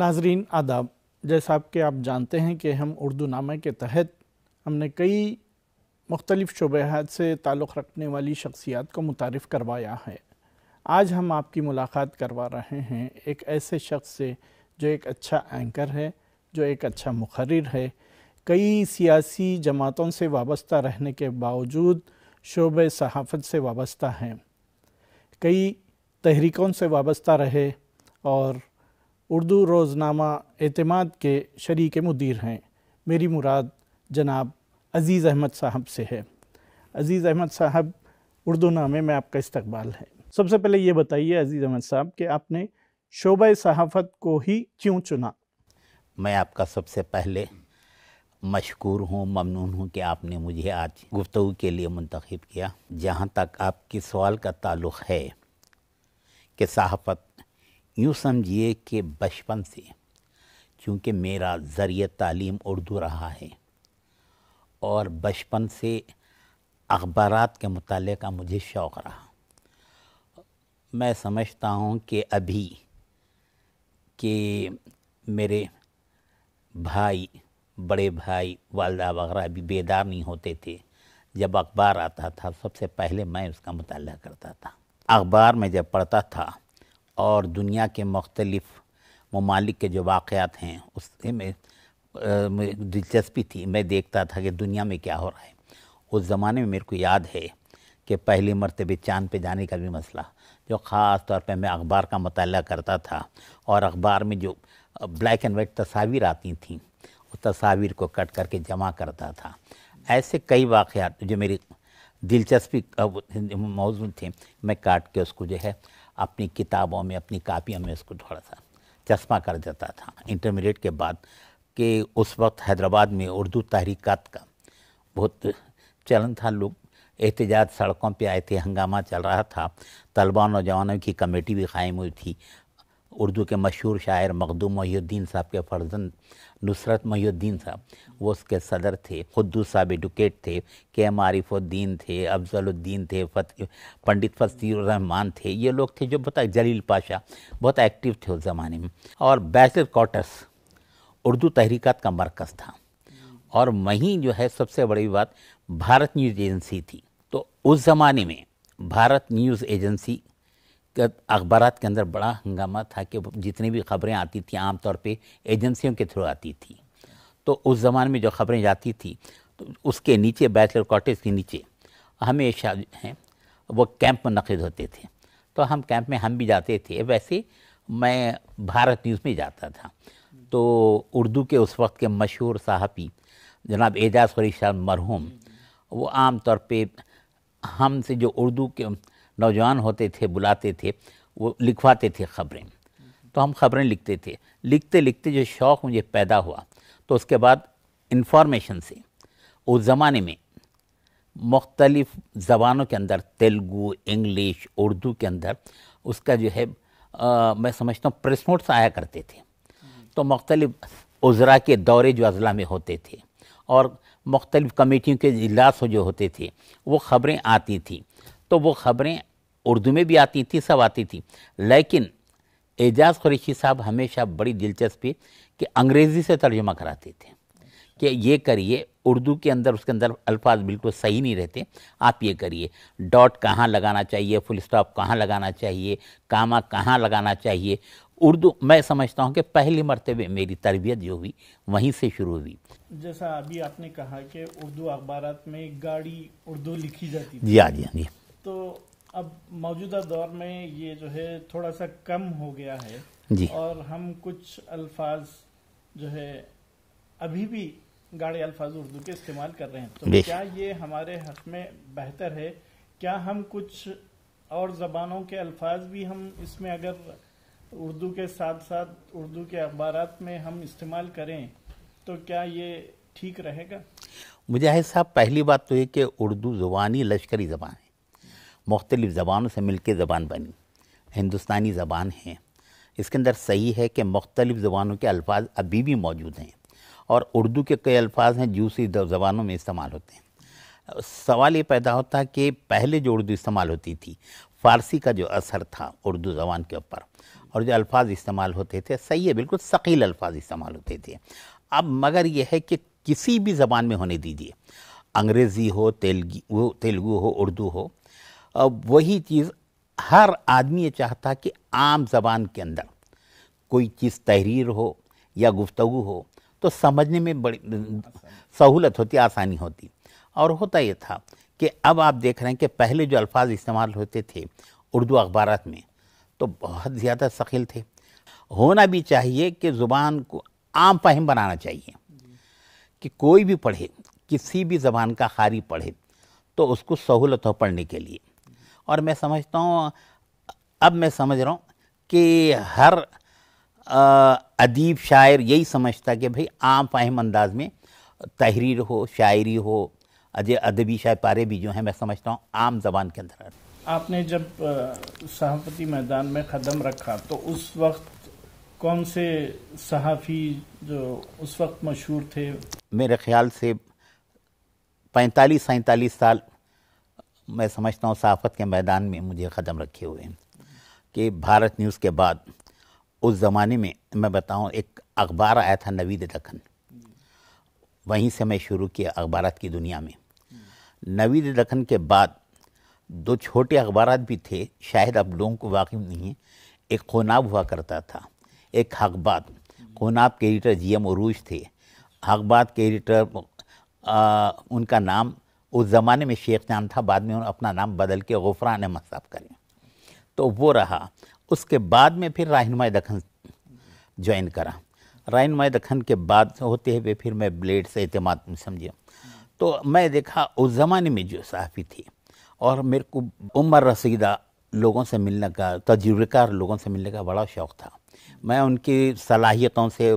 नाजरीन आदाब जैसा कि आप जानते हैं कि हम उर्दू नामे के तहत हमने कई मुख्तलिफ़ शुबहत से ताल्लुक़ रखने वाली शख्सियात को मुतारफ़ करवाया है आज हम आपकी मुलाकात करवा रहे हैं एक ऐसे शख्स से जो एक अच्छा एंकर है जो एक अच्छा मुखर है कई सियासी जमातों से वाबस्ता रहने के बावजूद शोब सहाफ़त से वाबस्ता हैं कई तहरीकों से वाबस्ता रहे और उर्दू रोज़नामा अतमाद के शरीक मुदीर हैं मेरी मुराद जनाब अज़ीज़ अहमद साहब से है अज़ीज़ अहमद साहब उर्दू नामे में आपका इस्तकबाल है सबसे पहले ये बताइए अज़ीज़ अहमद साहब कि आपने शोबा सहाफ़त को ही क्यों चुना मैं आपका सबसे पहले मशहूर हूँ ममनून हूँ कि आपने मुझे आज गुफ्तु के लिए मंतखब किया जहाँ तक आपके सवाल का ताल्लुक़ है कि सहाफ़त यूँ समझिए कि बचपन से क्योंकि मेरा ज़रिए तालीम उर्दू रहा है और बचपन से अखबार के मुताले का मुझे शौक़ रहा मैं समझता हूँ कि अभी कि मेरे भाई बड़े भाई वालदा वगैरह अभी बेदार नहीं होते थे जब अखबार आता था सबसे पहले मैं उसका मुताल करता था अखबार में जब पढ़ता था और दुनिया के मख्तलफ ममालिक के जो वाक़ात हैं उससे में दिलचस्पी थी मैं देखता था कि दुनिया में क्या हो रहा है उस ज़माने में मेरे को याद है कि पहले मरतबे चाँद पे जाने का भी मसला जो ख़ास तौर पे मैं अखबार का मताल करता था और अखबार में जो ब्लैक एंड वाइट तस्वीर आती थी उस तस्वीर को कट करके जमा करता था ऐसे कई वाक़ात जो मेरी दिलचस्पी मौजूद थे मैं काट के उसको जो है अपनी किताबों में अपनी कापियों में उसको थोड़ा सा चश्मा कर देता था इंटरमीडिएट के बाद के उस वक्त हैदराबाद में उर्दू तहरीकत का बहुत चलन था लोग एहतजाज सड़कों पे आए थे हंगामा चल रहा था तलबा नौजवानों की कमेटी भी कायम हुई थी उर्दू के मशहूर शायर मखदूम महीद्दीन साहब के फर्जंद नुसरत महीद्दीन साहब वो उसके सदर थे खुदू साहब एडुकेट थे के एम आरिफुद्दीन थे अफजलुद्दीन थे फत पंडित फसीरहमान थे ये लोग थे जो बहुत जलील पाशा बहुत एक्टिव थे उस ज़माने में और बैचलर क्वार्टर्स उर्दू तहरीकत का मरकज़ था और वहीं जो है सबसे बड़ी बात भारत न्यूज़ एजेंसी थी तो उस ज़माने में भारत न्यूज़ एजेंसी अखबार के अंदर बड़ा हंगामा था कि जितनी भी खबरें आती थी आमतौर पे एजेंसियों के थ्रू आती थी तो उस ज़माने में जो खबरें जाती थी तो उसके नीचे बैचलर कॉटेज के नीचे हमेशा हैं वो कैंप मनद होते थे तो हम कैंप में हम भी जाते थे वैसे मैं भारत न्यूज़ में जाता था तो उर्दू के उस वक्त के मशहूर सहाफ़ी जनाब एजाज खरी शाह मरहूम वो आम तौर पे से जो उर्दू के नौजवान होते थे बुलाते थे वो लिखवाते थे ख़बरें तो हम ख़बरें लिखते थे लिखते लिखते जो शौक़ मुझे पैदा हुआ तो उसके बाद इंफॉर्मेशन से उस ज़माने में मुख्तलिफ़ ज़बानों के अंदर तेलुगू इंग्लिश उर्दू के अंदर उसका जो है आ, मैं समझता हूँ प्रेस नोट्स आया करते थे तो मुख्तलिफ उजरा के दौरे जो अजला में होते थे और मुख्तलिफ कमेटियों के इजलास जो होते थे वो ख़बरें आती थी तो वो ख़बरें उर्दू में भी आती थी सब आती थी लेकिन एजाज कुरैशी साहब हमेशा बड़ी दिलचस्पी कि अंग्रेज़ी से तर्जुमा कराते थे कि ये करिए उर्दू के अंदर उसके अंदर अल्फाज बिल्कुल सही नहीं रहते आप ये करिए डॉट कहाँ लगाना चाहिए फुल स्टॉप कहाँ लगाना चाहिए कामा कहाँ लगाना चाहिए उर्दू मैं समझता हूँ कि पहली मरतबे मेरी तरबियत जो हुई वहीं से शुरू हुई जैसा अभी आपने कहा कि उर्दू अखबार में गाड़ी उर्दू लिखी जाती जी हाँ जी हाँ जी तो अब मौजूदा दौर में ये जो है थोड़ा सा कम हो गया है जी। और हम कुछ अल्फाज जो है अभी भी गाड़े अल्फाज उर्दू के इस्तेमाल कर रहे हैं तो क्या ये हमारे हक में बेहतर है क्या हम कुछ और ज़बानों के अल्फाज भी हम इसमें अगर उर्दू के साथ साथ उर्दू के अखबार में हम इस्तेमाल करें तो क्या ये ठीक रहेगा मुझे साहब पहली बात तो ये कि उर्दू ज़ुबानी लश्करी ज़बान है मुख्तलिफ़ ज़बानों से मिल के ज़बान बनी हिंदुस्तानी ज़बान है इसके अंदर सही है कि मुख्तलिफ़ ज़बानों के अल्फाज अभी भी मौजूद हैं और उर्दू के कई अल्फाज हैं दूसरी ज़बानों में इस्तेमाल होते हैं सवाल ये पैदा होता है कि पहले जो उर्दू इस्तेमाल होती थी फ़ारसी का जो असर था उर्दू ज़बान के ऊपर और जो अल्फाज इस्तेमाल होते थे सही है बिल्कुल शकील अल्फाज इस्तेमाल होते थे अब मगर यह है कि किसी भी ज़बान में होने दीजिए अंग्रेज़ी हो तेलगी वो तेलुगू हो उर्दू हो वही चीज़ हर आदमी ये चाहता कि आम जबान के अंदर कोई चीज़ तहरीर हो या गुफ्तु हो तो समझने में बड़ी सहूलत होती आसानी होती और होता ये था कि अब आप देख रहे हैं कि पहले जो अल्फाज इस्तेमाल होते थे उर्दू अखबार में तो बहुत ज़्यादा शकील थे होना भी चाहिए कि ज़ुबान को आम फहम बनाना चाहिए कि कोई भी पढ़े किसी भी ज़बान का खारी पढ़े तो उसको सहूलत हो पढ़ने के लिए और मैं समझता हूँ अब मैं समझ रहा हूँ कि हर अदीब शायर यही समझता कि भाई आम फाहम अंदाज में तहरीर हो शायरी हो अजय अदबी शायर पारे भी जो हैं मैं समझता हूँ आम जबान के अंदर आपने जब सहाफती मैदान में ख़दम रखा तो उस वक्त कौन से सहाफ़ी जो उस वक्त मशहूर थे मेरे ख्याल से पैंतालीस सैंतालीस साल मैं समझता हूँ सहाफ़त के मैदान में मुझे ख़दम रखे हुए हैं कि भारत न्यूज़ के बाद उस ज़माने में मैं बताऊँ एक अखबार आया था नवीद दखन वहीं से मैं शुरू किया अखबार की दुनिया में नवीद दखन के बाद दो छोटे अखबार भी थे शायद अब लोगों को वाकिफ नहीं है एक खोनाब हुआ करता था एक हकबात खोनाब के एडिटर जी एम उरूज थे हकबात के एडिटर उनका नाम उस ज़माने में शेख जान था बाद में उन्होंने अपना नाम बदल के गफरान अहमद साहब करें तो वो रहा उसके बाद में फिर रहनमाय दखन ज्वाइन करा रहनमाय दखन के बाद होते हुए फिर मैं ब्लेड से अतमाद समझे तो मैं देखा उस ज़माने में जो सहाफ़ी थी और मेरे को उम्र रसीदा लोगों से मिलने का तजुर्बेकार लोगों से मिलने का बड़ा शौक़ था मैं उनकी सलाहियतों से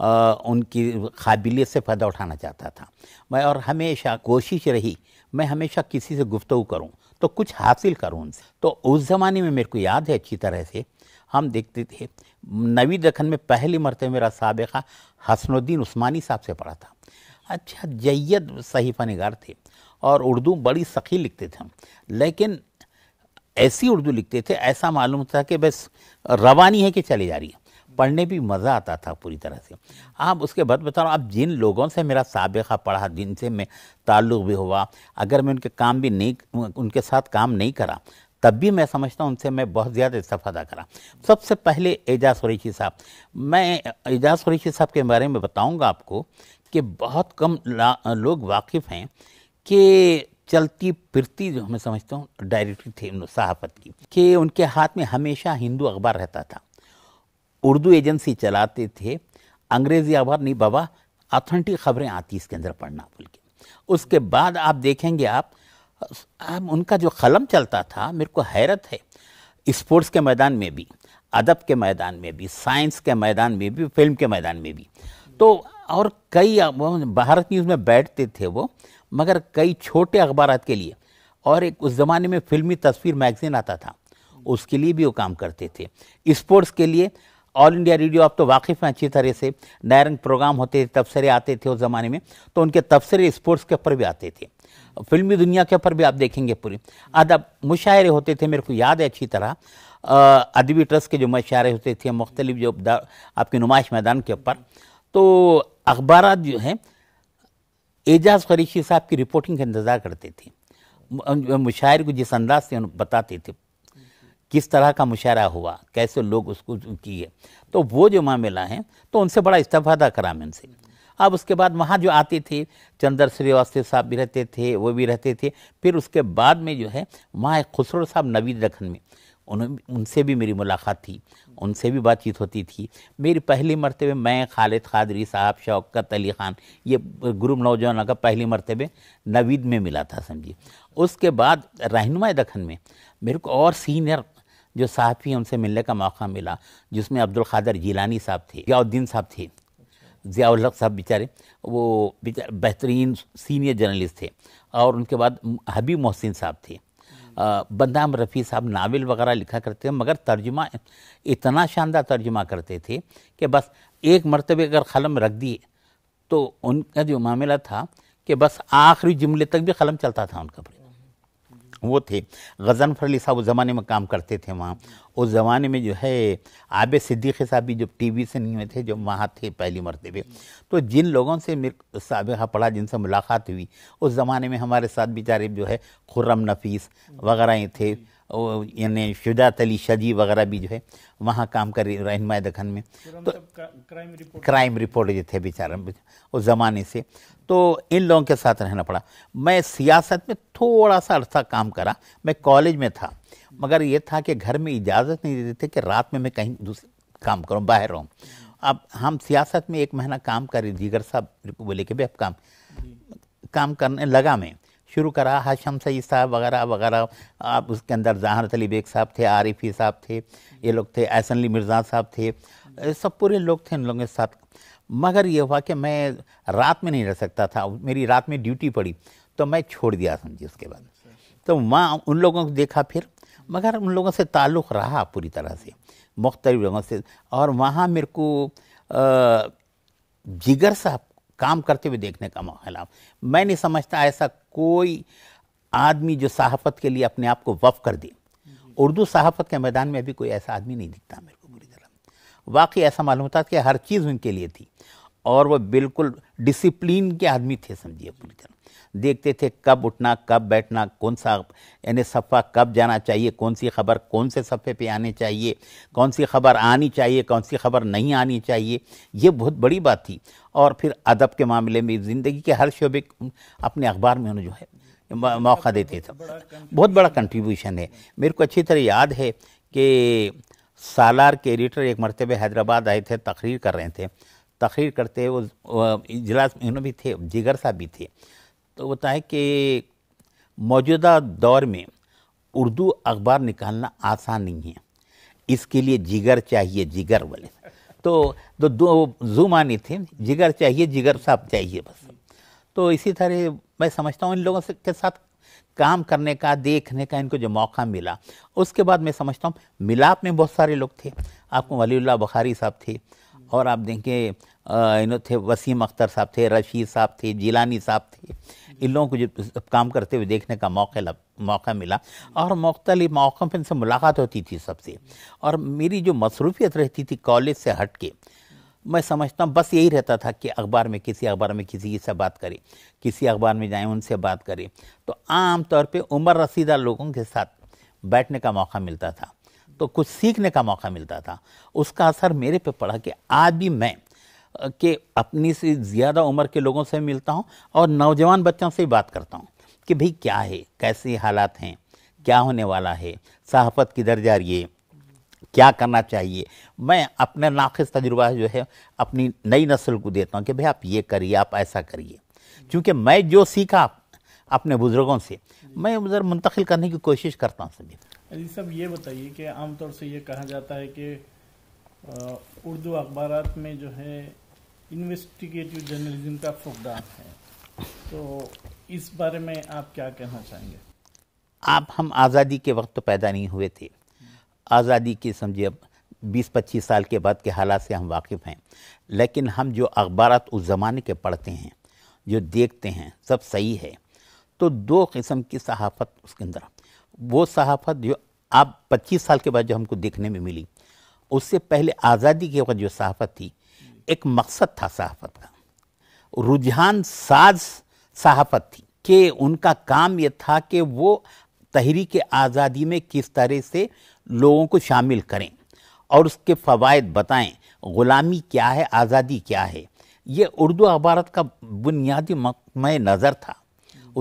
आ, उनकी काबिलियत से फ़ायदा उठाना चाहता था मैं और हमेशा कोशिश रही मैं हमेशा किसी से गुफ्तु करूँ तो कुछ हासिल करूँ उनसे तो उस ज़माने में मेरे को याद है अच्छी तरह से हम देखते थे नवी दखन में पहली मरते मेरा सबका हसनुद्दीन उस्मानी साहब से पढ़ा था अच्छा जैद सहीफा नगार थे और उर्दू बड़ी सखी लिखते थे हम लेकिन ऐसी उर्दू लिखते थे ऐसा मालूम था कि बस रवानी है कि चली जा रही है पढ़ने भी मज़ा आता था पूरी तरह से आप उसके बाद बता रहा हूँ आप जिन लोगों से मेरा सबका पढ़ा जिनसे मैं ताल्लुक़ भी हुआ अगर मैं उनके काम भी नहीं उनके साथ काम नहीं करा तब भी मैं समझता हूँ उनसे मैं बहुत ज़्यादा इस्तफ़ादा करा सबसे पहले एजाज कुरैशी साहब मैं एजाज कुरैशी साहब के बारे में बताऊँगा आपको कि बहुत कम लोग वाकिफ़ हैं कि चलती फिरती जो मैं समझता हूँ डायरेक्टरी थी साहफत की कि उनके हाथ में हमेशा हिंदू अखबार रहता था उर्दू एजेंसी चलाते थे अंग्रेजी अखबार नहीं बाबा ऑथेंटिक खबरें आती इसके अंदर पढ़ना बोल के उसके बाद आप देखेंगे आप, आप उनका जो कलम चलता था मेरे को हैरत है स्पोर्ट्स के मैदान में भी अदब के मैदान में भी साइंस के मैदान में भी फिल्म के मैदान में भी तो और कई भारत न्यूज़ में बैठते थे वो मगर कई छोटे अखबार के लिए और एक उस ज़माने में फिल्मी तस्वीर मैगज़ीन आता था उसके लिए भी वो काम करते थे स्पोर्ट्स के लिए ऑल इंडिया रेडियो आप तो वाकिफ़ हैं अच्छी तरह से नायरंग प्रोग्राम होते थे तबसरे आते थे उस ज़माने में तो उनके तबसरे स्पोर्ट्स के ऊपर भी आते थे फिल्मी दुनिया के ऊपर भी आप देखेंगे पूरी अदब मुशायरे होते थे मेरे को याद है अच्छी तरह अदबी ट्रस्ट के जो मशारे होते थे मुख्तलिफ जो आपके नुमाइश मैदान के ऊपर तो अखबार जो हैं एजाज फरीशी साहब की रिपोर्टिंग का इंतज़ार करते थे मुशायर को जिस अंदाज से बताते थे किस तरह का मुशारा हुआ कैसे लोग उसको किए तो वो जो मामला हैं तो उनसे बड़ा इस्तफादा करा मैं उनसे अब उसके बाद वहाँ जो आते थे चंद्र श्रीवास्तव साहब भी रहते थे वो भी रहते थे फिर उसके बाद में जो है वहाँ खुसरो साहब नवीद रखन में उन उनसे भी मेरी मुलाकात थी उनसे भी बातचीत होती थी मेरी पहली मरतबे मैं खालिद खादरी साहब शौकत अली ख़ान ये ग्रुप नौजवान का पहली मरतबे नवीद में मिला था समझिए उसके बाद रहनुमा दखन में मेरे को और सीनियर जो साहफी उनसे मिलने का मौका मिला जिसमें अब्दुल खादर जीलानी साहब थे याउद्दीन साहब थे ज़ियाउल साहब बेचारे वो बेहतरीन सीनियर जर्नलिस्ट थे और उनके बाद हबीब मोहसिन साहब थे बदाम रफ़ी साहब नावल वगैरह लिखा करते थे मगर तर्जुमा इतना शानदार तर्जुमा करते थे कि बस एक मरतबे अगर कलम रख दिए तो उनका जो मामला था कि बस आखिरी जुमले तक भी कलम चलता था उनका वो थे गज़नफर अली साहब उस ज़माने में काम करते थे वहाँ उस ज़माने में जो है आब सिद्दीक़ी साहब भी जब टी वी से नहीं हुए थे जब वहाँ थे पहली मरतबे तो जिन लोगों से मेरे सबका पढ़ा जिनसे मुलाकात हुई उस ज़माने में हमारे साथ बेचारे जो है खुर्रम नफीस वगैरह थे यानी शुजात अली शजी वगैरह भी जो है वहाँ काम कर रही दखन में तो क्राइम रिपोर्ट क्राइम रिपोर्ट जो थे बेचारा उस ज़माने से तो इन लोगों के साथ रहना पड़ा मैं सियासत में थोड़ा सा अर्सा काम करा मैं कॉलेज में था मगर ये था कि घर में इजाज़त नहीं देते थे कि रात में मैं कहीं दूसरे काम करूँ बाहर रहूँ अब हम सियासत में एक महीना काम कर दीगर साहब बोले कि भाई अब काम काम करने लगा मैं शुरू करा हाशम सईद साहब वगैरह वगैरह आप उसके अंदर जहारत अली बेग साहब थे आरिफी साहब थे ये लोग थे ऐसन अली मिर्ज़ा साहब थे सब पूरे लोग थे इन लोगों के साथ मगर ये हुआ कि मैं रात में नहीं रह सकता था मेरी रात में ड्यूटी पड़ी तो मैं छोड़ दिया समझिए उसके बाद तो वहाँ उन लोगों को देखा फिर मगर उन लोगों से ताल्लुक़ रहा पूरी तरह से मुख्तलिफ लोगों से और वहाँ मेरे को जिगर साहब काम करते हुए देखने का मौका मैं नहीं समझता ऐसा कोई आदमी जो सहाफत के लिए अपने आप को वफ कर दे उर्दू सहाफत के मैदान में अभी कोई ऐसा आदमी नहीं दिखता मेरे को बुरी तरह वाकई ऐसा मालूम होता कि हर चीज़ उनके लिए थी और वह बिल्कुल डिसिप्लिन के आदमी थे समझिए पूरी तरह देखते थे कब उठना कब बैठना कौन सा यानी सफ़ा कब जाना चाहिए कौन सी खबर कौन से सफ़े पे आने चाहिए कौन सी खबर आनी चाहिए कौन सी खबर नहीं आनी चाहिए ये बहुत बड़ी बात थी और फिर अदब के मामले में ज़िंदगी के हर शोबे अपने अखबार में उन्हें जो है मौका देते थे बहुत बड़ा कंट्रीब्यूशन है मेरे को अच्छी तरह याद है कि सालार के एडिटर एक मरतबे हैदराबाद आए थे तकरीर कर रहे थे तकरीर करते वो इजलास इन्होंने भी थे जिगर साहब भी थे तो बताएं कि मौजूदा दौर में उर्दू अखबार निकालना आसान नहीं है इसके लिए जिगर चाहिए जिगर वाले तो, तो दो, दो जूम आने थे जिगर चाहिए जिगर साहब चाहिए बस तो इसी तरह मैं समझता हूँ इन लोगों से के साथ काम करने का देखने का इनको जो मौका मिला उसके बाद मैं समझता हूँ मिलाप में बहुत सारे लोग थे आपको वलील्ला बखारी साहब थे और आप देखें इन थे वसीम अख्तर साहब थे रशीद साहब थे जिलानी साहब थे इन लोगों को काम करते हुए देखने का मौका मौका मिला और मख्तलि मौक़ों पर इनसे मुलाकात होती थी सबसे और मेरी जो मसरूफियत रहती थी कॉलेज से हट के मैं समझता हूँ बस यही रहता था कि अखबार में किसी अखबार में किसी से बात करें किसी अखबार में जाएं उनसे बात करें तो आम तौर पे उम्र रसीदा लोगों के साथ बैठने का मौका मिलता था तो कुछ सीखने का मौका मिलता था उसका असर मेरे पे पड़ा कि आज भी मैं के अपनी से ज़्यादा उम्र के लोगों से मिलता हूँ और नौजवान बच्चों से बात करता हूँ कि भाई क्या है कैसे हालात हैं क्या होने वाला है सहाफत किधर जा रही है क्या करना चाहिए मैं अपना नाखिस तजुर्बा जो है अपनी नई नस्ल को देता हूँ कि भाई आप ये करिए आप ऐसा करिए क्योंकि मैं जो सीखा अपने बुज़ुर्गों से मैं उधर मुंतकिल करने की कोशिश करता हूँ सभी अजी सब ये बताइए कि आमतौर से ये कहा जाता है कि उर्दू अखबार में जो है इन्वेस्टिगेटिव जर्नलिज्म का फुकदान है तो इस बारे में आप क्या कहना चाहेंगे आप हम आज़ादी के वक्त तो पैदा नहीं हुए थे आज़ादी के समझिए अब बीस पच्चीस साल के बाद के हालात से हम वाकिफ़ हैं लेकिन हम जो अखबार उस ज़माने के पढ़ते हैं जो देखते हैं सब सही है तो दो किस्म की सहाफ़त उसके अंदर वो सहाफ़त जो आप 25 साल के बाद जो हमको देखने में मिली उससे पहले आज़ादी के वक्त जो सहाफ़त थी एक मकसद था सहाफत का रुझान साज सहाफत थी कि उनका काम यह था कि वो तहरीक आज़ादी में किस तरह से लोगों को शामिल करें और उसके फ़वाद बताएं ग़ुलामी क्या है आज़ादी क्या है ये उर्दू अखबारत का बुनियादी मकम नज़र था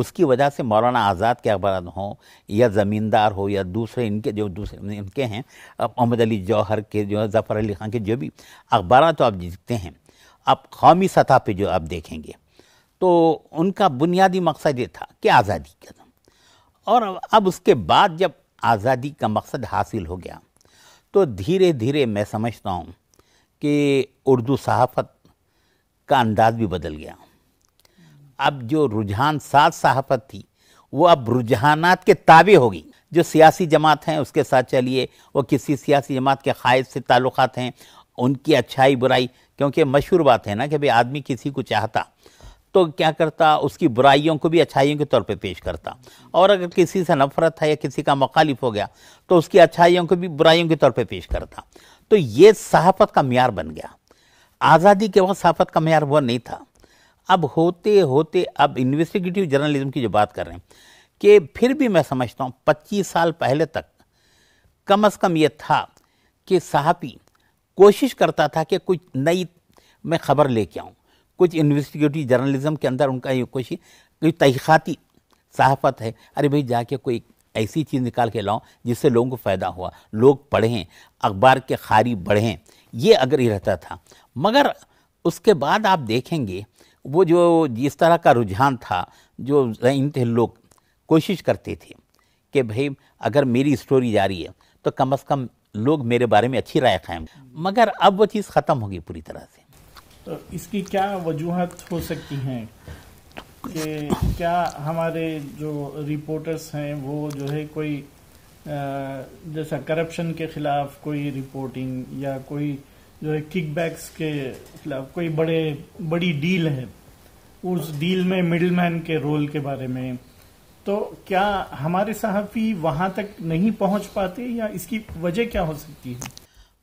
उसकी वजह से मौलाना आज़ाद के अखबार हों या ज़मींदार हो या दूसरे इनके जो दूसरे इनके हैं मोहम्मद अली जौहर के जो ज़फ़र अली खान के जो भी अखबार तो आप जीतते हैं आप कौमी सतह पर जो आप देखेंगे तो उनका बुनियादी मकसद ये था कि आज़ादी का और अब उसके बाद जब आज़ादी का मकसद हासिल हो गया तो धीरे धीरे मैं समझता हूँ कि उर्दू सहाफ़त का अंदाज़ भी बदल गया अब जो रुझान साथ सहाफत थी वो अब रुझानात के ताबे होगी जो सियासी जमात हैं उसके साथ चलिए वो किसी सियासी जमात के ख़ायद से ताल्लुक़ हैं उनकी अच्छाई बुराई क्योंकि मशहूर बात है ना कि भाई आदमी किसी को चाहता तो क्या करता उसकी बुराइयों को भी अच्छाइयों के तौर पे पेश करता और अगर किसी से नफरत है या किसी का मखालिफ हो गया तो उसकी अच्छाइयों को भी बुराइयों के तौर पे पेश करता तो ये सहाफत का मैार बन गया आज़ादी के वक्त सहाफत का मैार वह नहीं था अब होते होते अब इन्वेस्टिगेटिव जर्नलिज्म की जो बात कर रहे हैं कि फिर भी मैं समझता हूँ पच्चीस साल पहले तक कम अज़ कम ये था कि सहाफ़ी कोशिश करता था कि कुछ नई मैं खबर लेके आऊँ कुछ इन्वेस्टिगेटिव जर्नलिज्म के अंदर उनका ये कोशिश कोई तहखाती सहाफ़त है अरे भाई जाके कोई ऐसी चीज़ निकाल के लाओ जिससे लोगों को फ़ायदा हुआ लोग पढ़ें अखबार के खारी बढ़ें ये अगर ही रहता था मगर उसके बाद आप देखेंगे वो जो जिस तरह का रुझान था जो रहीम थे लोग कोशिश करते थे कि भाई अगर मेरी स्टोरी जा रही है तो कम अज़ कम लोग मेरे बारे में अच्छी राय खाएं मगर अब वो चीज़ ख़त्म होगी पूरी तरह से तो इसकी क्या वजूहत हो सकती हैं कि क्या हमारे जो रिपोर्टर्स हैं वो जो है कोई जैसा करप्शन के ख़िलाफ़ कोई रिपोर्टिंग या कोई जो है किकबैक्स के खिलाफ कोई बड़े बड़ी डील है उस डील में मैन के रोल के बारे में तो क्या हमारे सहाफ़ी वहाँ तक नहीं पहुँच पाते या इसकी वजह क्या हो सकती है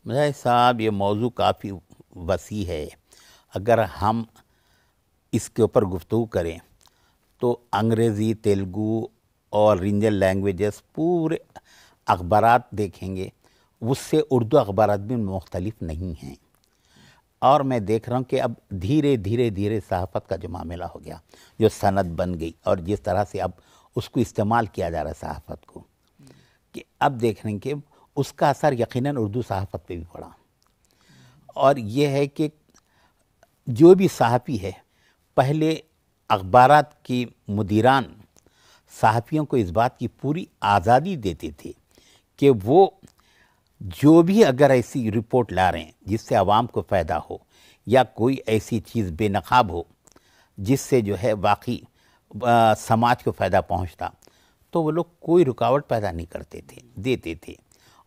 मजाक साहब ये मौजू काफ़ी वसी है अगर हम इसके ऊपर गुफ्तु करें तो अंग्रेज़ी तेलुगू और रीजनल लैंग्वेजेस पूरे अखबार देखेंगे उससे उर्दू अखबार भी मुख्तलिफ नहीं हैं और मैं देख रहा हूँ कि अब धीरे धीरे धीरे सहाफ़त का जो मामला हो गया जो सनत बन गई और जिस तरह से अब उसको इस्तेमाल किया जा रहा है सहाफ़त को कि अब देख रहे हैं कि उसका असर यकीनन उर्दू सहाफ़त पे भी पड़ा और यह है कि जो भी सहाफ़ी है पहले अखबार की मदीरान सहाफ़ियों को इस बात की पूरी आज़ादी देते थे कि वो जो भी अगर ऐसी रिपोर्ट ला रहे हैं जिससे आवाम को फ़ायदा हो या कोई ऐसी चीज़ बेनकाब हो जिससे जो है वाकई समाज को फ़ायदा पहुंचता तो वो लोग कोई रुकावट पैदा नहीं करते थे देते थे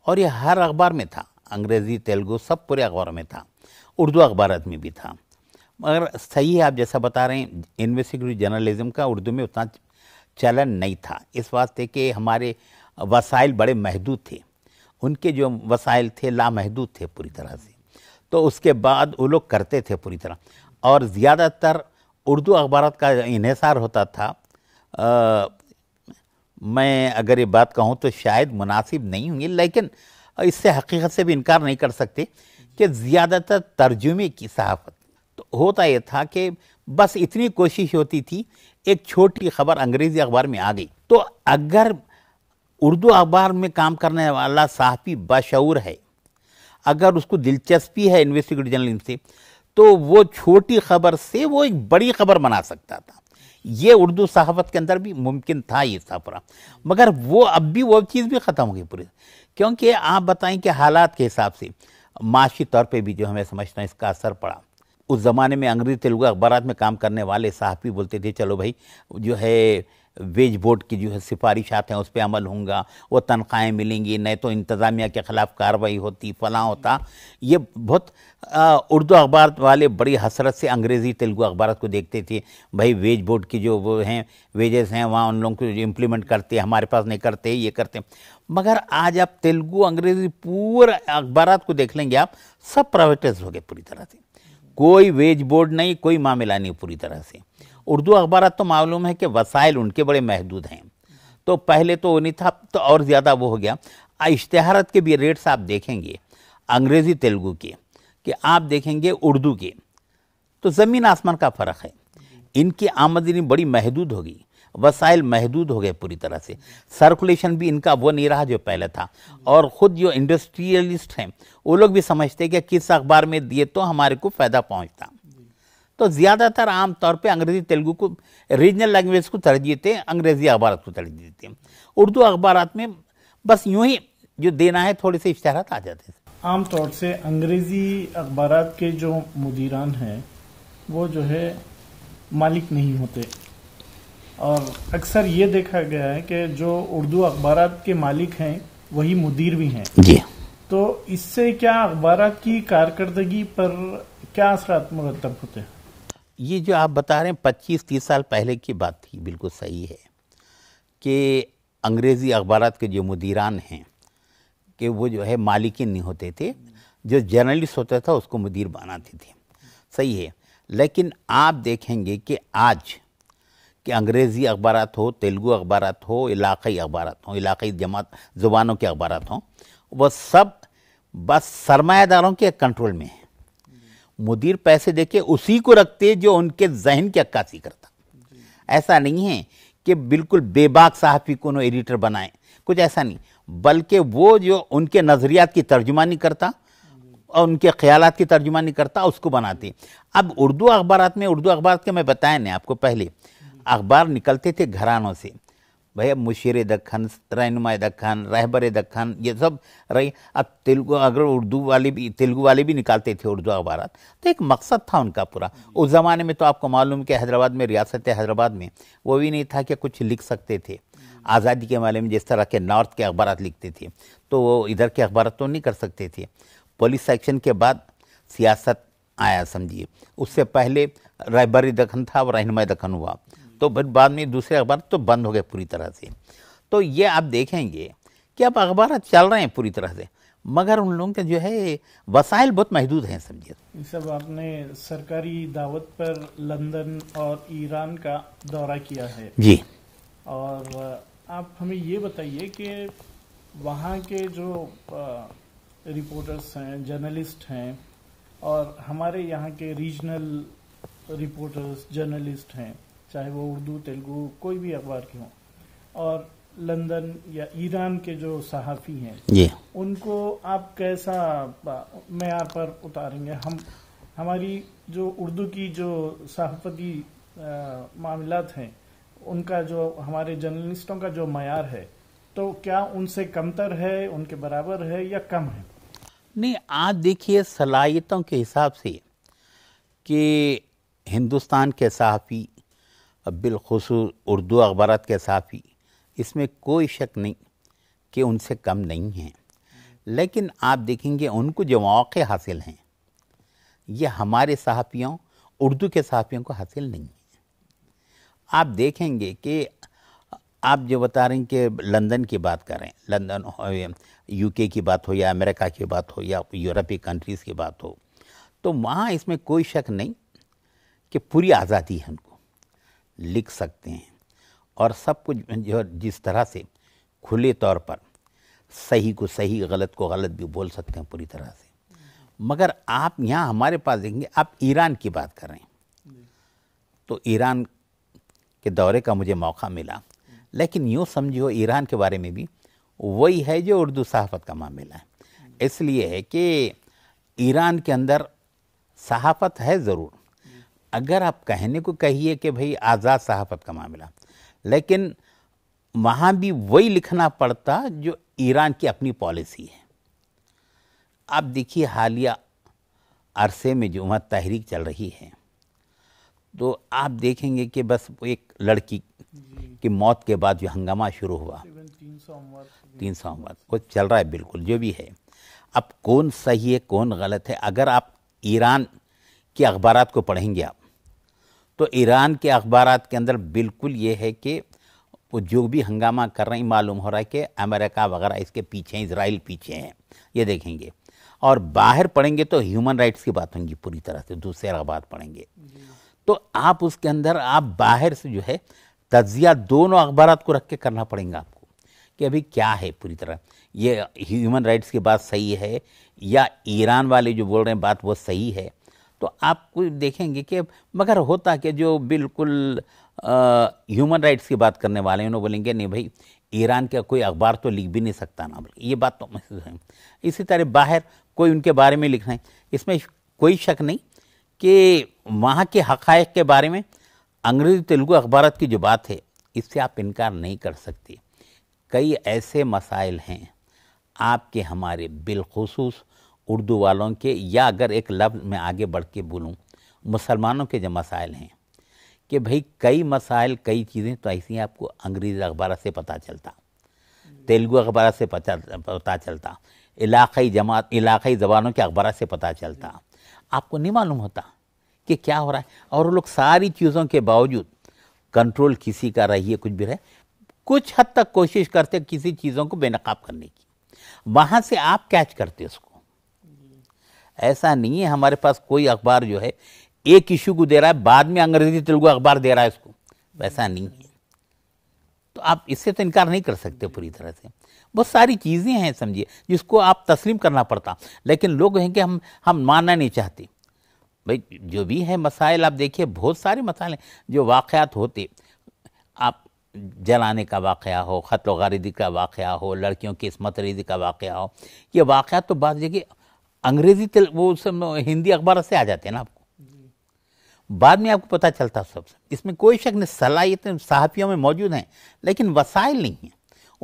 और ये हर अखबार में था अंग्रेज़ी तेलुगु सब पूरे अखबार में था उर्दू अखबार में भी था मगर सही है आप जैसा बता रहे हैं इन्वेस्टिगेटिव जर्नलिज़म का उर्दू में उतना चलन नहीं था इस वास्ते कि हमारे वसाइल बड़े महदूद थे उनके जो वसाइल थे लामहदूद थे पूरी तरह से तो उसके बाद वो लोग करते थे पूरी तरह और ज़्यादातर उर्दू अखबार का इसार होता था आ, मैं अगर ये बात कहूँ तो शायद मुनासिब नहीं होंगी लेकिन इससे हकीकत से भी इनकार नहीं कर सकते कि ज़्यादातर तर्जुमे की सहाफत तो होता यह था कि बस इतनी कोशिश होती थी एक छोटी खबर अंग्रेज़ी अखबार में आ गई तो अगर उर्दू अखबार में काम करने वाला साहफी बशूर है अगर उसको दिलचस्पी है इन्वेस्टिगेट जर्नलिज्म से तो वो छोटी खबर से वो एक बड़ी खबर बना सकता था ये उर्दू सहाफत के अंदर भी मुमकिन था ये सफरा मगर वो अब भी वो चीज़ भी ख़त्म हो गई पूरी क्योंकि आप बताएं कि हालात के हिसाब से माशी तौर पे भी जो हमें समझते हैं इसका असर पड़ा उस ज़माने में अंग्रेज़ी तेलुगु अखबार में काम करने वाले साहफ़ी बोलते थे चलो भाई जो है वेज बोर्ड की जो है सिफारिशात हैं उस पर अमल होंगे वो तनख्वाहें मिलेंगी नहीं तो इंतज़ामिया के ख़िलाफ़ कार्रवाई होती फ़लाँ होता ये बहुत उर्दू अखबार वाले बड़ी हसरत से अंग्रेज़ी तेलुगु अखबार को देखते थे भाई वेज बोर्ड की जो वो हैं वेजेस हैं वहाँ उन लोगों को इम्प्लीमेंट करते हमारे पास नहीं करते ये करते मगर आज आप तेलुगु अंग्रेज़ी पूरा अखबार को देख लेंगे आप सब प्राइवेटाइज हो गए पूरी तरह से कोई वेज बोर्ड नहीं कोई मामला नहीं पूरी तरह से उर्दू अखबार तो मालूम है कि वसाइल उनके बड़े महदूद हैं तो पहले तो नहीं था तो और ज़्यादा वो हो गया इश्तहारत के भी रेट्स आप देखेंगे अंग्रेज़ी तेलुगु के कि आप देखेंगे उर्दू के तो ज़मीन आसमान का फ़र्क है इनकी आमदनी बड़ी महदूद होगी वसाइल महदूद हो गए पूरी तरह से सर्कुलेशन भी इनका वो नहीं रहा जो पहले था और ख़ुद जो इंडस्ट्रियलिस्ट हैं वो लोग भी समझते कि किस अखबार में दिए तो हमारे को फ़ायदा पहुंचता तो ज़्यादातर आमतौर पे अंग्रेज़ी तेलुगु को रीजनल लैंग्वेज को तरजीह देते हैं अंग्रेज़ी अखबार को तरजीह देते हैं उर्दू अखबार में बस यूँ ही जो देना है थोड़े से इश्तहार आ जाते हैं आमतौर से अंग्रेज़ी अखबार के जो मुदीरान हैं वो जो है मालिक नहीं होते और अक्सर ये देखा गया है कि जो उर्दू अखबार के मालिक हैं वही मुदीर भी हैं जी तो इससे क्या अखबार की कारकर्दगी पर क्या असरात मुरतब होते हैं ये जो आप बता रहे हैं पच्चीस तीस साल पहले की बात थी बिल्कुल सही है कि अंग्रेज़ी अखबार के जो मुदीरान हैं कि वो जो है मालिकिन नहीं होते थे जो जर्नलिस्ट होता था उसको मुदीर बनाते थे सही है लेकिन आप देखेंगे कि आज कि अंग्रेज़ी अखबार हो तेलुगु अखबार हो इलाकई अखबार हों इलाकई जमात ज़ुबानों के अखबार हों वह सब बस सरमादारों के कंट्रोल में है मुदीर पैसे देके उसी को रखते जो उनके जहन की अक्कासी करता ऐसा नहीं है कि बिल्कुल बेबाक सहाफ़ी को एडिटर बनाए कुछ ऐसा नहीं बल्कि वो जो उनके नज़रियात की तर्जुमानी करता और उनके ख्याल की तर्जुमानी करता उसको बनाते अब उर्दू अखबार में उर्दू अखबार के मैं बताया ना आपको पहले अखबार निकलते थे घरानों से भैया मुशीर दखन रहनुमा दखन रहबर दखन ये सब रही अब तेलुगु अगर उर्दू वाले भी तेलुगु वाले भी निकालते थे उर्दू अखबार तो एक मकसद था उनका पूरा उस ज़माने में तो आपको मालूम कि हैदराबाद में रियासत हैदराबाद में वो भी नहीं था कि कुछ लिख सकते थे आज़ादी के मामले में जिस तरह के नॉर्थ के अखबार लिखते थे तो वो इधर के अखबार तो नहीं कर सकते थे पुलिस सेक्शन के बाद सियासत आया समझिए उससे पहले रहबरी दखन था और रहनुमा दखन हुआ तो फिर बाद में दूसरे अखबार तो बंद हो गए पूरी तरह से तो ये आप देखेंगे कि अब अखबार चल रहे हैं पूरी तरह से मगर उन लोगों के जो है वसाइल बहुत महदूद हैं समझिए सब आपने सरकारी दावत पर लंदन और ईरान का दौरा किया है जी और आप हमें ये बताइए कि वहाँ के जो रिपोर्टर्स हैं जर्नलिस्ट हैं और हमारे यहाँ के रीजनल रिपोर्टर्स जर्नलिस्ट हैं चाहे वो उर्दू तेलुगू कोई भी अखबार के हों और लंदन या ईरान के जो सहाफ़ी हैं ये उनको आप कैसा मैार पर उतारेंगे हम हमारी जो उर्दू की जो सहाफती मामला हैं उनका जो हमारे जर्नलिस्टों का जो मैार है तो क्या उनसे कमतर है उनके बराबर है या कम है नहीं आज देखिए सलाहियतों के हिसाब से कि हिंदुस्तान के सहाफ़ी अब बिलखसूस उर्दू अखबार के साफ़ी इसमें कोई शक नहीं कि उनसे कम नहीं हैं लेकिन आप देखेंगे उनको जो मौक़े हासिल हैं ये हमारे सहाफ़ियों उर्दू के सहाफ़ियों को हासिल नहीं है आप देखेंगे कि आप जो बता रहे हैं कि लंदन की बात करें लंदन यूके की बात हो या अमेरिका की बात हो या यूरोपीय कंट्रीज़ की बात हो तो वहाँ इसमें कोई शक नहीं कि पूरी आज़ादी है उनको लिख सकते हैं और सब कुछ जो जिस तरह से खुले तौर पर सही को सही गलत को गलत भी बोल सकते हैं पूरी तरह से मगर आप यहाँ हमारे पास देखेंगे आप ईरान की बात कर रहे हैं तो ईरान के दौरे का मुझे मौका मिला लेकिन यूँ समझो ईरान के बारे में भी वही है जो उर्दू सहाफ़त का मामला है इसलिए है कि ईरान के अंदर सहाफ़त है ज़रूर अगर आप कहने को कहिए कि भाई आज़ाद सहाफत का मामला लेकिन वहाँ भी वही लिखना पड़ता जो ईरान की अपनी पॉलिसी है आप देखिए हालिया अरसे में जो वहाँ तहरीक चल रही है तो आप देखेंगे कि बस एक लड़की की मौत के बाद जो हंगामा शुरू हुआ तीन सौ अमवाद वो चल रहा है बिल्कुल जो भी है अब कौन सही है कौन गलत है अगर आप ईरान के अखबार को पढ़ेंगे आप तो ईरान के अखबार के अंदर बिल्कुल ये है कि वो जो भी हंगामा कर रहे हैं मालूम हो रहा है कि अमेरिका वगैरह इसके पीछे हैं इसराइल पीछे हैं ये देखेंगे और बाहर पढ़ेंगे तो ह्यूमन राइट्स की बात होंगी पूरी तरह से दूसरे अखबार पढ़ेंगे तो आप उसके अंदर आप बाहर से जो है तजिया दोनों अखबार को रख के करना पड़ेगा आपको कि अभी क्या है पूरी तरह ये ह्यूमन राइट्स की बात सही है या ईरान वाले जो बोल रहे हैं बात वो सही है तो आप कुछ देखेंगे कि मगर होता कि जो बिल्कुल ह्यूमन राइट्स की बात करने वाले हैं उन्होंने बोलेंगे नहीं भाई ईरान का कोई अखबार तो लिख भी नहीं सकता ना ये बात तो महसूस है इसी तरह बाहर कोई उनके बारे में लिखना है इसमें कोई शक नहीं कि वहाँ के हक़ के बारे में अंग्रेज़ी तेलुगु अखबार की जो बात है इससे आप इनकार नहीं कर सकते कई ऐसे मसाइल हैं आपके हमारे बिलखसूस उर्दू वालों के या अगर एक लफ्ज़ में आगे बढ़ के बोलूँ मुसलमानों के जो मसाइल हैं कि भाई कई मसाइल कई चीज़ें तो ऐसी हैं आपको अंग्रेज़ी अखबार से पता चलता तेलुगु अखबार से पता पता चलता इलाकई जमात इलाकई ज़बानों के अखबार से पता चलता आपको नहीं मालूम होता कि क्या हो रहा है और लोग सारी चीज़ों के बावजूद कंट्रोल किसी का रहिए कुछ भी रहे कुछ हद तक कोशिश करते किसी चीज़ों को बेनकाब करने की वहाँ से आप कैच करते उसको ऐसा नहीं है हमारे पास कोई अखबार जो है एक इशू को दे रहा है बाद में अंग्रेजी तेलुगु अखबार दे रहा है इसको वैसा नहीं है तो आप इससे तो इनकार नहीं कर सकते पूरी तरह से बहुत सारी चीज़ें हैं समझिए जिसको आप तस्लीम करना पड़ता लेकिन लोग हैं कि हम हम मानना नहीं चाहते भाई जो भी है मसाइल आप देखिए बहुत सारे मसाइल जो वाक़ात होते आप जलाने का वाक़ हो ख़त गारिदी का वाक़ हो लड़कियों की इसमत रिदी का वाक़ हो ये वाक़ तो बात जगह अंग्रेजी तेल वो सब हिंदी अखबार से आ जाते हैं ना आपको बाद में आपको पता चलता सब इसमें कोई शक नहीं सलाहियत सहाफ़ियों में मौजूद हैं लेकिन वसाइल नहीं हैं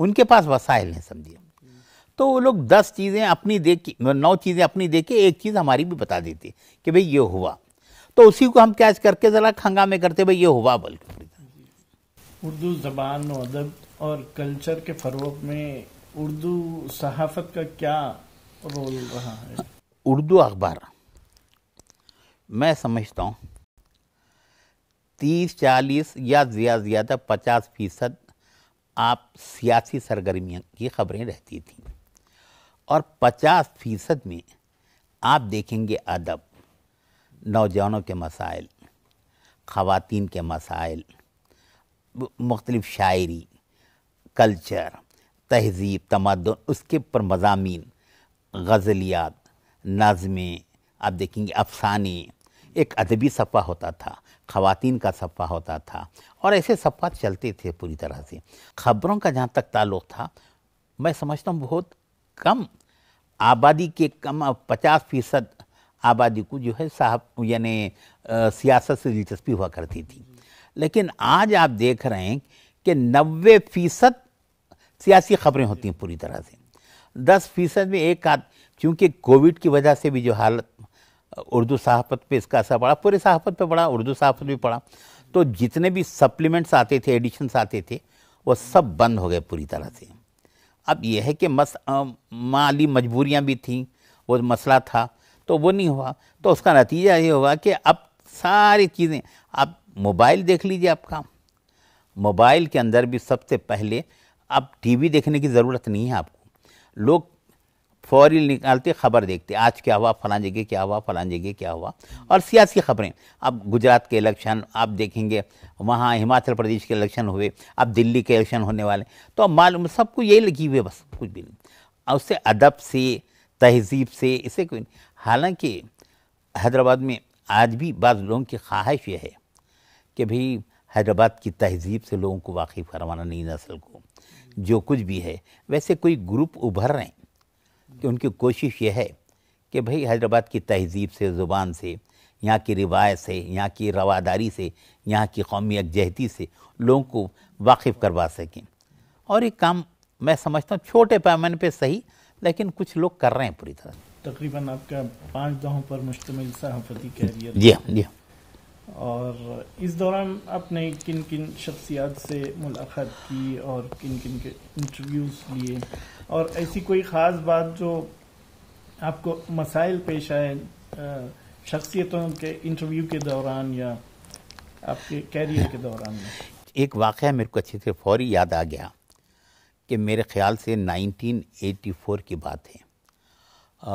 उनके पास वसाइल हैं समझिए तो वो लोग दस चीज़ें अपनी देख नौ चीज़ें अपनी देख के एक चीज़ हमारी भी बता देती कि भाई ये हुआ तो उसी को हम कैच करके ज़रा हंगामे करते भाई ये हुआ बल्कि उर्दू ज़बान अदब और कल्चर के फ़रोग में उर्दू सहाफ़त का क्या उर्दू अखबार मैं समझता हूँ तीस चालीस या ज़्यादा ज़्यादा पचास फीसद आप सियासी सरगर्मियों की खबरें रहती थी और पचास फीसद में आप देखेंगे अदब नौजवानों के मसाइल ख़वातीन के मसाइल मुख्तलिफ़ शायरी कल्चर तहज़ीब तमदन उसके पर मजामी गज़लियात नाज़में आप देखेंगे अफसाने एक अदबी सफ़ा होता था ख़वातीन का सफ़ा होता था और ऐसे सफ़ा चलते थे पूरी तरह से ख़बरों का जहाँ तक ताल्लुक़ था मैं समझता हूँ बहुत कम आबादी के कम पचास फीसद आबादी को जो है साहब यानी सियासत से दिलचस्पी हुआ करती थी लेकिन आज आप देख रहे हैं कि नबे फीसद सियासी खबरें होती हैं पूरी तरह से दस फीसद में एक आध क्योंकि कोविड की वजह से भी जो हालत उर्दू सहाफत पे इसका असर पड़ा पूरे सहाफत पे पड़ा उर्दू सहाफत भी पड़ा तो जितने भी सप्लीमेंट्स आते थे एडिशन्स आते थे वो सब बंद हो गए पूरी तरह से अब यह है कि मस माली मजबूरियाँ भी थीं वो मसला था तो वो नहीं हुआ तो उसका नतीजा ये हुआ कि अब सारी चीज़ें आप मोबाइल देख लीजिए आपका मोबाइल के अंदर भी सबसे पहले अब टीवी देखने की ज़रूरत नहीं है आपको लोग फौरी निकालते खबर देखते आज क्या हुआ फलां जगह क्या हुआ फलां जगह क्या हुआ और सियासी खबरें अब गुजरात के इलेक्शन आप देखेंगे वहाँ हिमाचल प्रदेश के इलेक्शन हुए अब दिल्ली के इलेक्शन होने वाले तो अब मालूम सबको यही लगी हुई बस कुछ भी नहीं उससे अदब से तहजीब से इसे कोई नहीं हालांकि हैदराबाद में आज भी बाद लोगों की ख्वाहिश यह है कि भाई हैदराबाद की तहजीब से लोगों को वाकिफ़ करवाना नई नस्ल को जो कुछ भी है वैसे कोई ग्रुप उभर रहे हैं कि उनकी कोशिश यह है कि भाई हैदराबाद की तहजीब से ज़ुबान से यहाँ की रिवायत से यहाँ की रवादारी से यहाँ की कौमी यकजहती से लोगों को वाकिफ़ करवा सकें और एक काम मैं समझता हूँ छोटे पैमाने पे सही लेकिन कुछ लोग कर रहे हैं पूरी तरह तकरीबन आपका पाँच दहों पर मुश्तमिल सहाफ़ती कैरियर जी हाँ जी हाँ और इस दौरान आपने किन किन शख्सियात से मुलाकात की और किन किन के इंटरव्यूज़ लिए और ऐसी कोई ख़ास बात जो आपको मसाइल पेश आए शख्सियतों के इंटरव्यू के दौरान या आपके कैरियर के दौरान में एक वाक़ मेरे को अच्छे से फौरी याद आ गया कि मेरे ख़्याल से 1984 की बात है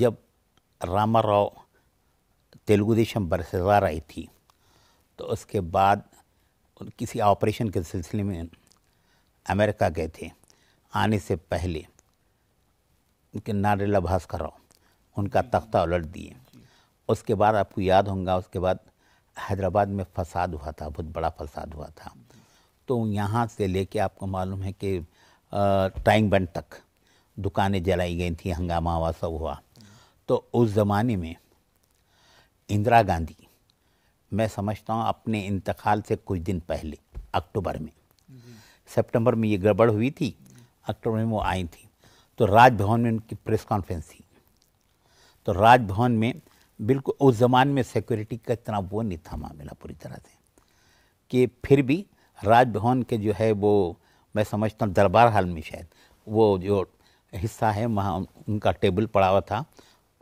जब रामा राव तेलुगुदेशम बरसार आई थी तो उसके बाद किसी ऑपरेशन के सिलसिले में अमेरिका गए थे आने से पहले उनके नारेला भास्कर राव उनका तख्ता उलट दिए उसके बाद आपको याद होगा उसके बाद हैदराबाद में फसाद हुआ था बहुत बड़ा फसाद हुआ था तो यहाँ से लेके आपको मालूम है कि टाइम बंड तक दुकानें जलाई गई थी हंगामा हुआ सब हुआ तो उस ज़माने में इंदिरा गांधी मैं समझता हूँ अपने इंतकाल से कुछ दिन पहले अक्टूबर में सितंबर में ये गड़बड़ हुई थी अक्टूबर में वो आई थी तो राजभवन में उनकी प्रेस कॉन्फ्रेंस थी तो राजभवन में बिल्कुल उस ज़माने में सिक्योरिटी का इतना वो नहीं था मामला पूरी तरह से कि फिर भी राजभवन के जो है वो मैं समझता हूँ दरबार हाल में शायद वो जो हिस्सा है वहाँ उनका टेबल पड़ा हुआ था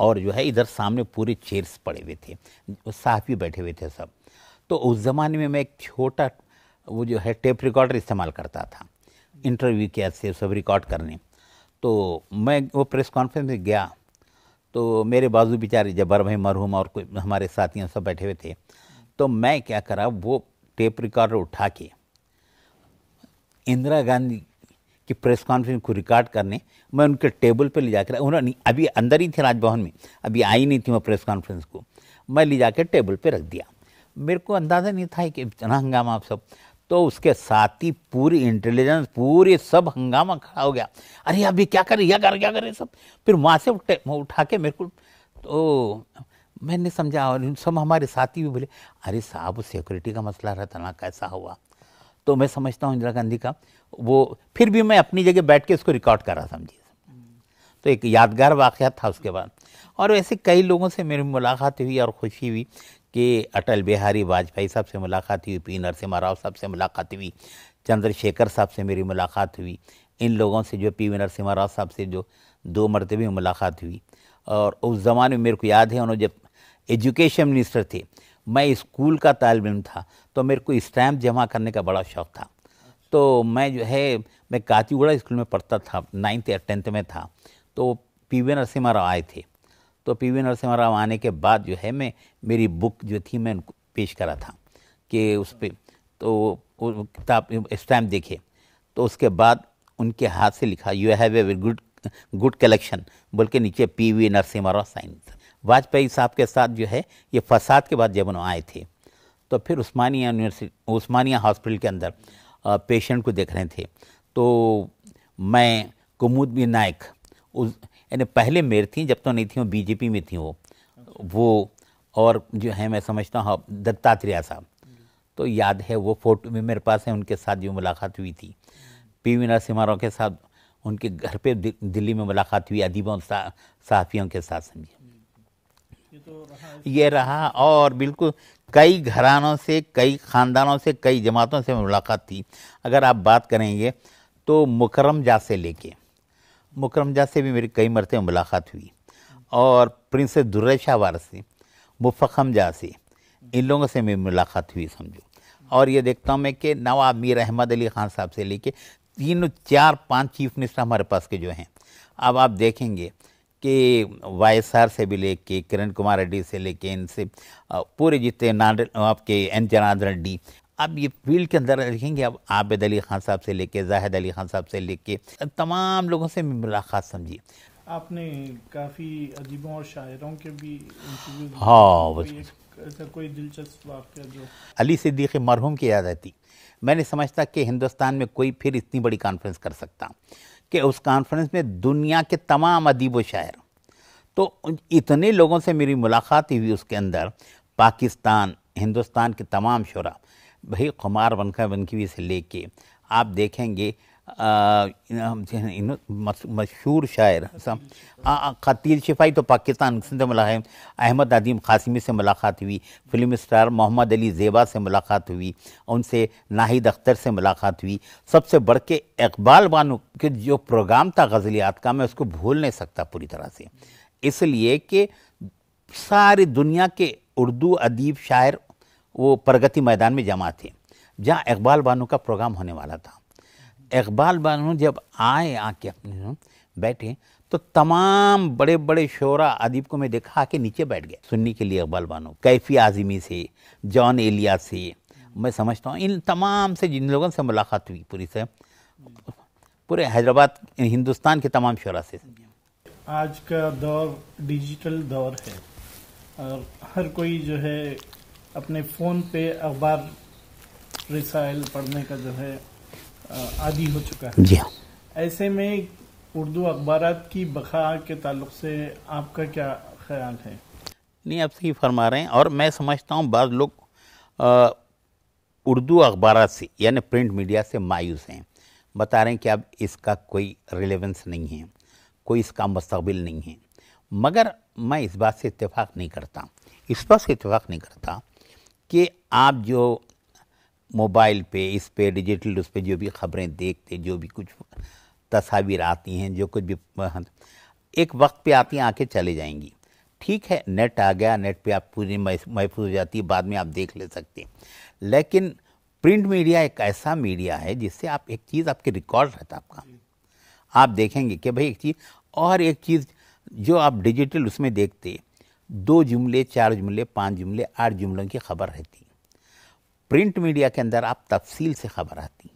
और जो है इधर सामने पूरे चेयर्स पड़े हुए थे भी बैठे हुए थे सब तो उस ज़माने में मैं एक छोटा वो जो है टेप रिकॉर्डर इस्तेमाल करता था इंटरव्यू किया से सब रिकॉर्ड करने तो मैं वो प्रेस कॉन्फ्रेंस में गया तो मेरे बाजू बेचारे जबर भाई मरहूम और कोई हमारे साथियों सब बैठे हुए थे तो मैं क्या करा वो टेप रिकॉर्डर उठा के इंदिरा गांधी कि प्रेस कॉन्फ्रेंस को रिकॉर्ड करने मैं उनके टेबल पर ले जाकर उन्होंने अभी अंदर ही थे राजभवन में अभी आई नहीं थी मैं प्रेस कॉन्फ्रेंस को मैं ले जाकर टेबल पर रख दिया मेरे को अंदाज़ा नहीं था कि इतना हंगामा आप सब तो उसके साथ ही पूरी इंटेलिजेंस पूरे सब हंगामा खड़ा हो गया अरे अभी क्या करें यह कर क्या करें सब फिर वहाँ से उठा के मेरे को तो मैंने समझा और सब हमारे साथी भी बोले अरे साहब सिक्योरिटी का मसला रहता ना कैसा हुआ तो मैं समझता हूँ इंदिरा गांधी का वो फिर भी मैं अपनी जगह बैठ के उसको रिकॉर्ड कर रहा समझिए तो एक यादगार वाक़ था उसके बाद और वैसे कई लोगों से मेरी मुलाकात हुई और खुशी हुई कि अटल बिहारी वाजपेयी साहब से मुलाकात हुई पी नरसिम्हा राव साहब से मुलाकात हुई चंद्रशेखर साहब से मेरी मुलाकात हुई इन लोगों से जो पी वी नरसिम्हा राव साहब से जो दो मरतबे मुलाकात हुई और उस ज़माने में मेरे को याद है उन्होंने जब एजुकेशन मिनिस्टर थे मैं स्कूल का तालब था तो मेरे को स्टैम्प जमा करने का बड़ा शौक़ था तो मैं जो है मैं काचीगुड़ा स्कूल में पढ़ता था नाइन्थ या टेंथ में था तो पी वी नरसिम्हा राव आए थे तो पी वी नरसिम्हा राव आने के बाद जो है मैं मेरी बुक जो थी मैं उनको पेश करा था कि उस पर तो किताब स्टैम्प देखे तो उसके बाद उनके हाथ से लिखा you have a good good collection बोल के नीचे P V Narasimha Rao sign Vajpayee साहब के साथ जो है ये फसाद के बाद जब आए थे तो फिर उस्मानिया यूनिवर्सिटी उस्मानिया हॉस्पिटल के अंदर पेशेंट को देख रहे थे तो मैं कुमुद बी नायक उस यानी पहले मेयर थी जब तो नहीं थी वो बीजेपी में थी वो वो और जो है मैं समझता हूँ दत्तात्रेय साहब तो याद है वो फोटो भी मेरे पास है उनके साथ जो मुलाकात हुई थी पी वी नरसिम्हा के साथ उनके घर पे दिल्ली में मुलाकात हुई अदीबों सहाफियों के साथ समझिए ये, तो ये रहा और बिल्कुल कई घरानों से कई ख़ानदानों से कई जमातों से मुलाकात थी अगर आप बात करेंगे तो मुकरम जा से लेके मुकरम जा से भी मेरी कई मरते मुलाकात हुई और प्रिंसेस दुर्र शाह से मुफ़म जा से इन लोगों से मेरी मुलाकात हुई समझो और ये देखता हूँ मैं कि नवाब मीर अहमद अली ख़ान साहब से लेके तीनों चार पांच चीफ मिनिस्टर हमारे पास के जो हैं अब आप देखेंगे कि वाई से भी लेके किरण कुमार रेड्डी से लेके इनसे पूरे जितने नाड आपके एन जनार्दन रेड्डी अब ये फील्ड के अंदर देखेंगे अब आबिद अली खान साहब से लेके जाहिद अली खान साहब से लेके तमाम लोगों से मुलाकात समझिए आपने काफ़ी अजीबों और शायरों के भी हाँ कोई दिलचस्प जो अली सिद्दीक मरहूम की याद आती मैंने समझता कि हिंदुस्तान में कोई फिर इतनी बड़ी कॉन्फ्रेंस कर सकता कि उस कॉन्फ्रेंस में दुनिया के तमाम अदीब व शायर तो इतने लोगों से मेरी मुलाकात हुई उसके अंदर पाकिस्तान हिंदुस्तान के तमाम शुरा भाई कुमार बनखा बनखीवी से लेके आप देखेंगे मशहूर शायर कतील शिफाई तो पाकिस्तान से मुलाम अहमद अदीम कासिमी से मुलाकात हुई फिल्म स्टार मोहम्मद अली ज़ेबा से मुलाकात हुई उनसे नाहिद अख्तर से मुलाकात हुई सबसे बढ़ के इकबाल बानो के जो प्रोग्राम था गज़लियात का मैं उसको भूल नहीं सकता पूरी तरह से इसलिए कि सारी दुनिया के उर्दू अदीब शायर वो प्रगति मैदान में जमा थे जहाँ इकबाल बानो का प्रोग्राम होने वाला था इकबाल बानू जब आए आके अपने बैठे तो तमाम बड़े बड़े शोरा अदीब को मैं देखा आके नीचे बैठ गया सुनने के लिए इकबाल बानो कैफी आज़मी से जॉन एलिया से मैं समझता हूँ इन तमाम से जिन लोगों से मुलाकात हुई पूरी से पूरे हैदराबाद हिंदुस्तान के तमाम शोरा से आज का दौर डिजिटल दौर है और हर कोई जो है अपने फ़ोन पे अखबार रिसाइल पढ़ने का जो है आदि हो चुका है जी हाँ ऐसे में उर्दू अखबार की बखा के ताल्लुक से आपका क्या ख्याल है नहीं आप सही फरमा रहे हैं और मैं समझता हूँ बाद लोग उर्दू अखबार से यानी प्रिंट मीडिया से मायूस हैं बता रहे हैं कि अब इसका कोई रिलेवेंस नहीं है कोई इसका मुस्तबिल नहीं है मगर मैं इस बात से इतफाक़ नहीं करता इस बात से इतफाक़ नहीं करता कि आप जो मोबाइल पे इस पे डिजिटल उस पर जो भी ख़बरें देखते जो भी कुछ तस्वीर आती हैं जो कुछ भी हाँ, एक वक्त पे आती हैं आके चले जाएंगी ठीक है नेट आ गया नेट पे आप पूरी महफूज हो जाती है बाद में आप देख ले सकते हैं लेकिन प्रिंट मीडिया एक ऐसा मीडिया है जिससे आप एक चीज़ आपके रिकॉर्ड रहता है आपका आप देखेंगे कि भाई एक चीज़ और एक चीज़ जो आप डिजिटल उसमें देखते दो जुमले चार जुमले पाँच जुमले आठ जुमलों की खबर रहती प्रिंट मीडिया के अंदर आप तफसील से खबर आती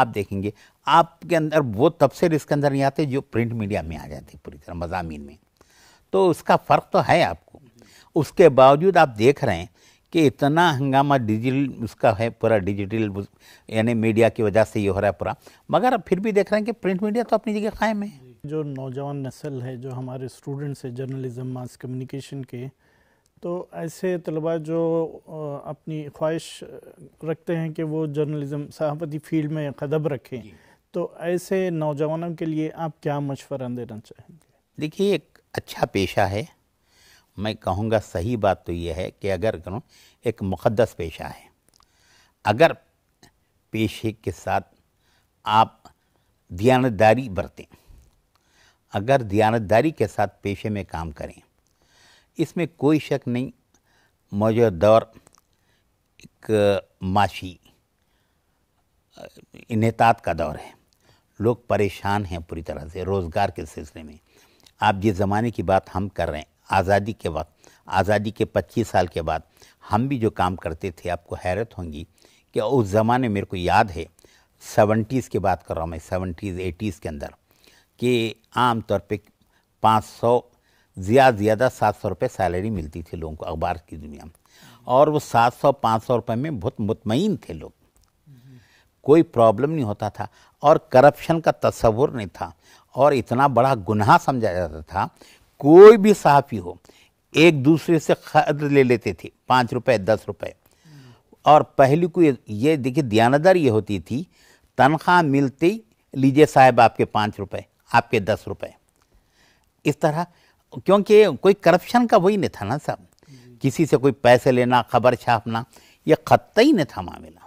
आप देखेंगे आपके अंदर वो तबसर इसके अंदर नहीं आते जो प्रिंट मीडिया में आ जाते पूरी तरह मजामी में तो उसका फ़र्क तो है आपको उसके बावजूद आप देख रहे हैं कि इतना हंगामा डिजिटल उसका है पूरा डिजिटल यानी मीडिया की वजह से ये हो रहा है पूरा मगर फिर भी देख रहे हैं कि प्रिंट मीडिया तो अपनी जगह कायम है जो नौजवान नस्ल है जो हमारे स्टूडेंट्स है जर्नलिज्म मास कम्युनिकेशन के तो ऐसे तलबा जो अपनी ख्वाहिश रखते हैं कि वो जर्नलिज़म सहाफती फील्ड में कदम रखें तो ऐसे नौजवानों के लिए आप क्या मशवरा देना चाहेंगे देखिए एक अच्छा पेशा है मैं कहूँगा सही बात तो यह है कि अगर करूँ एक मुक़दस पेशा है अगर पेशे के साथ आप दयानतदारी बरतें अगर दयानतदारी के साथ पेशे में काम करें इसमें कोई शक नहीं मौजूदा दौर एक माशी इनहतात का दौर है लोग परेशान हैं पूरी तरह से रोज़गार के सिलसिले में आप जिस ज़माने की बात हम कर रहे हैं आज़ादी के वक्त आज़ादी के 25 साल के बाद हम भी जो काम करते थे आपको हैरत होंगी कि उस ज़माने मेरे को याद है सेवेंटीज़ की बात कर रहा हूँ मैं सेवेंटीज़ एटीज़ के अंदर कि आम तौर पे 500 ज़्यादा ज़्यादा सात सौ रुपये सैलरी मिलती थी लोगों को अखबार की दुनिया में और वो सात सौ पाँच सौ रुपये में बहुत मुतमिन थे लोग कोई प्रॉब्लम नहीं होता था और करप्शन का तस्वुर नहीं था और इतना बड़ा गुनाह समझा जाता था कोई भी सहाफ़ी हो एक दूसरे से खर्च ले लेते थे पाँच रुपये दस रुपये और पहली को ये, ये देखिए दयानदार ये होती थी तनख्वाह मिलती लीजिए साहब आपके पाँच रुपये आपके दस रुपये इस तरह क्योंकि कोई करप्शन का वही नहीं था ना सब किसी से कोई पैसे लेना खबर छापना ये खत्ता ही नहीं था मामला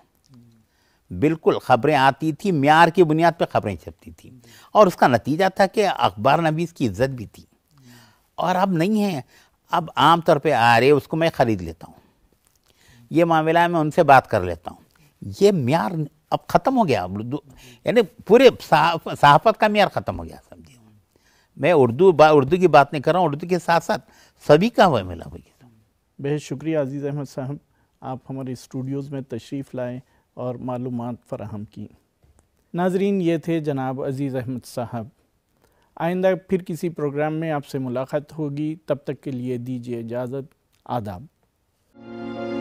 बिल्कुल खबरें आती थी म्यार की बुनियाद पर खबरें छपती थी और उसका नतीजा था कि अखबार नबीस की इज्जत भी थी और अब नहीं है अब आम तौर पे आ रहे उसको मैं ख़रीद लेता हूँ ये मामला मैं उनसे बात कर लेता हूँ ये म्यार अब ख़त्म हो गया यानी पूरे सहाफत का म्यार ख़त्म हो गया मैं उर्दू बा, उर्दू की बात नहीं कर रहा हूँ उर्दू के साथ साथ सभी का वह मिला भैया बेहद शुक्रिया अजीज़ अहमद साहब आप हमारे स्टूडियोज़ में तशरीफ़ लाए और मालूम फ़राहम की नाजरीन ये थे जनाब अज़ीज़ अहमद साहब आइंदा फिर किसी प्रोग्राम में आपसे मुलाकात होगी तब तक के लिए दीजिए इजाज़त आदाब